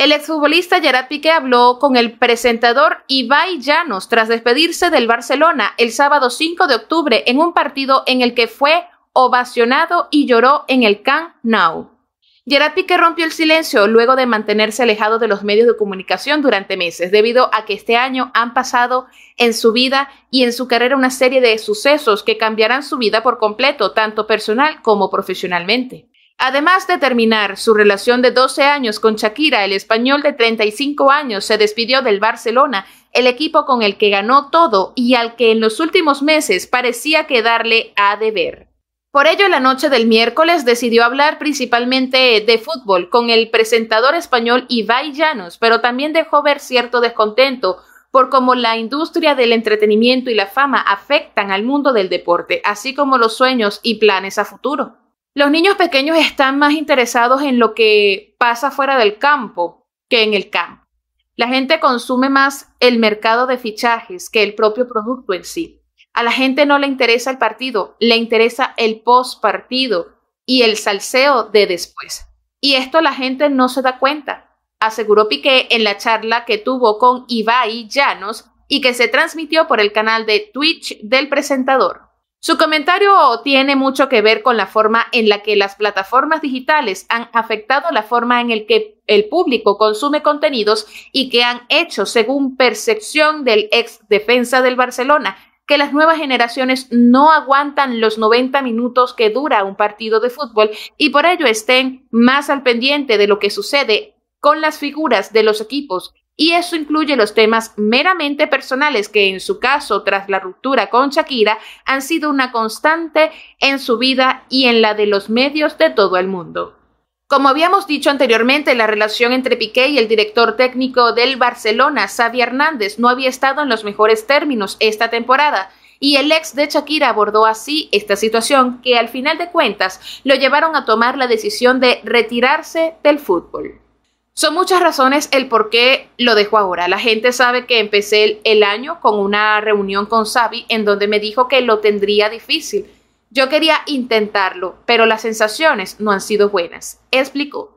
El exfutbolista Gerard Piqué habló con el presentador Ibai Llanos tras despedirse del Barcelona el sábado 5 de octubre en un partido en el que fue ovacionado y lloró en el Camp Nou. Gerard Piqué rompió el silencio luego de mantenerse alejado de los medios de comunicación durante meses, debido a que este año han pasado en su vida y en su carrera una serie de sucesos que cambiarán su vida por completo, tanto personal como profesionalmente. Además de terminar su relación de 12 años con Shakira, el español de 35 años se despidió del Barcelona, el equipo con el que ganó todo y al que en los últimos meses parecía quedarle a deber. Por ello, la noche del miércoles decidió hablar principalmente de fútbol con el presentador español Ibai Llanos, pero también dejó ver cierto descontento por cómo la industria del entretenimiento y la fama afectan al mundo del deporte, así como los sueños y planes a futuro. Los niños pequeños están más interesados en lo que pasa fuera del campo que en el campo. La gente consume más el mercado de fichajes que el propio producto en sí. A la gente no le interesa el partido, le interesa el post partido y el salseo de después. Y esto la gente no se da cuenta, aseguró Piqué en la charla que tuvo con Ibai Llanos y que se transmitió por el canal de Twitch del presentador. Su comentario tiene mucho que ver con la forma en la que las plataformas digitales han afectado la forma en la que el público consume contenidos y que han hecho, según percepción del ex defensa del Barcelona, que las nuevas generaciones no aguantan los 90 minutos que dura un partido de fútbol y por ello estén más al pendiente de lo que sucede con las figuras de los equipos y eso incluye los temas meramente personales que en su caso, tras la ruptura con Shakira, han sido una constante en su vida y en la de los medios de todo el mundo. Como habíamos dicho anteriormente, la relación entre Piqué y el director técnico del Barcelona, Xavi Hernández, no había estado en los mejores términos esta temporada, y el ex de Shakira abordó así esta situación que al final de cuentas lo llevaron a tomar la decisión de retirarse del fútbol. Son muchas razones el por qué lo dejo ahora. La gente sabe que empecé el, año con una reunión con Xavi en donde me dijo que lo tendría difícil. Yo quería intentarlo, pero las sensaciones no han sido buenas, explicó.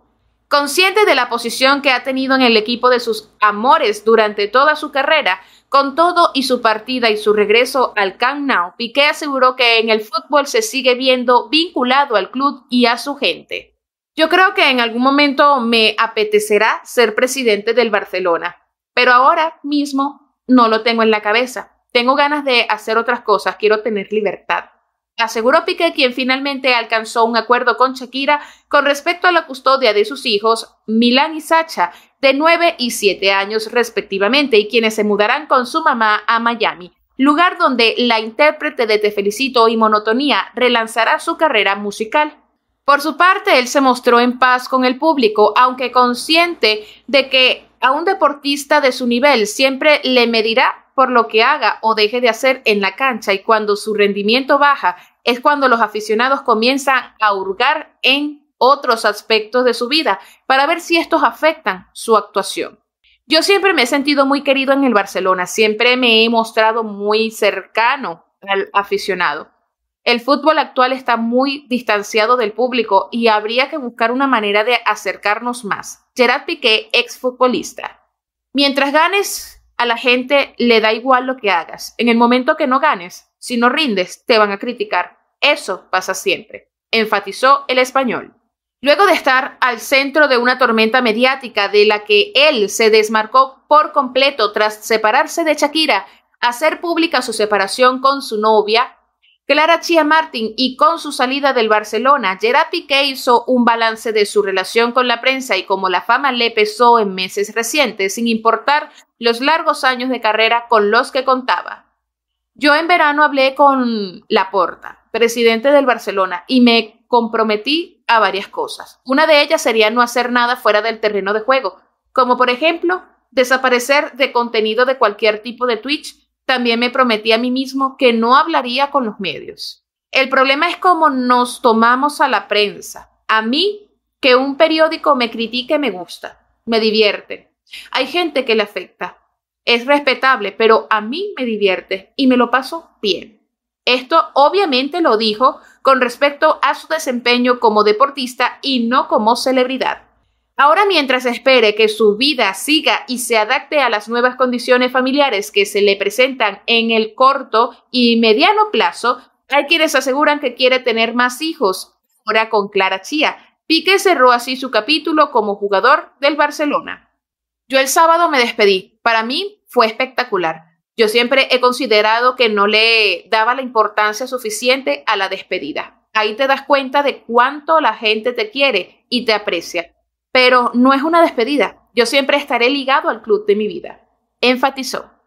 Consciente de la posición que ha tenido en el equipo de sus amores durante toda su carrera, con todo y su partida y su regreso al Camp Nou, Piqué aseguró que en el fútbol se sigue viendo vinculado al club y a su gente. Yo creo que en algún momento me apetecerá ser presidente del Barcelona, pero ahora mismo no lo tengo en la cabeza. Tengo ganas de hacer otras cosas, quiero tener libertad. Aseguró Piqué, quien finalmente alcanzó un acuerdo con Shakira con respecto a la custodia de sus hijos, Milán y Sacha, de 9 y 7 años respectivamente, y quienes se mudarán con su mamá a Miami, lugar donde la intérprete de Te Felicito y Monotonía relanzará su carrera musical. Por su parte, él se mostró en paz con el público, aunque consciente de que a un deportista de su nivel siempre le medirá por lo que haga o deje de hacer en la cancha y cuando su rendimiento baja es cuando los aficionados comienzan a hurgar en otros aspectos de su vida para ver si estos afectan su actuación. Yo siempre me he sentido muy querido en el Barcelona, siempre me he mostrado muy cercano al aficionado. El fútbol actual está muy distanciado del público y habría que buscar una manera de acercarnos más. Gerard Piqué, exfutbolista. Mientras ganes, a la gente le da igual lo que hagas. En el momento que no ganes, si no rindes, te van a criticar. Eso pasa siempre, enfatizó el español. Luego de estar al centro de una tormenta mediática de la que él se desmarcó por completo tras separarse de Shakira, hacer pública su separación con su novia, Clara Chia Martín y con su salida del Barcelona, Gerard Piqué hizo un balance de su relación con la prensa y cómo la fama le pesó en meses recientes, sin importar los largos años de carrera con los que contaba. Yo en verano hablé con Laporta, presidente del Barcelona, y me comprometí a varias cosas. Una de ellas sería no hacer nada fuera del terreno de juego, como por ejemplo desaparecer de contenido de cualquier tipo de Twitch también me prometí a mí mismo que no hablaría con los medios. El problema es cómo nos tomamos a la prensa. A mí, que un periódico me critique me gusta, me divierte. Hay gente que le afecta. Es respetable, pero a mí me divierte y me lo paso bien. Esto obviamente lo dijo con respecto a su desempeño como deportista y no como celebridad. Ahora mientras espere que su vida siga y se adapte a las nuevas condiciones familiares que se le presentan en el corto y mediano plazo, hay quienes aseguran que quiere tener más hijos, ahora con Clara Chía. Piqué cerró así su capítulo como jugador del Barcelona. Yo el sábado me despedí. Para mí fue espectacular. Yo siempre he considerado que no le daba la importancia suficiente a la despedida. Ahí te das cuenta de cuánto la gente te quiere y te aprecia pero no es una despedida. Yo siempre estaré ligado al club de mi vida, enfatizó.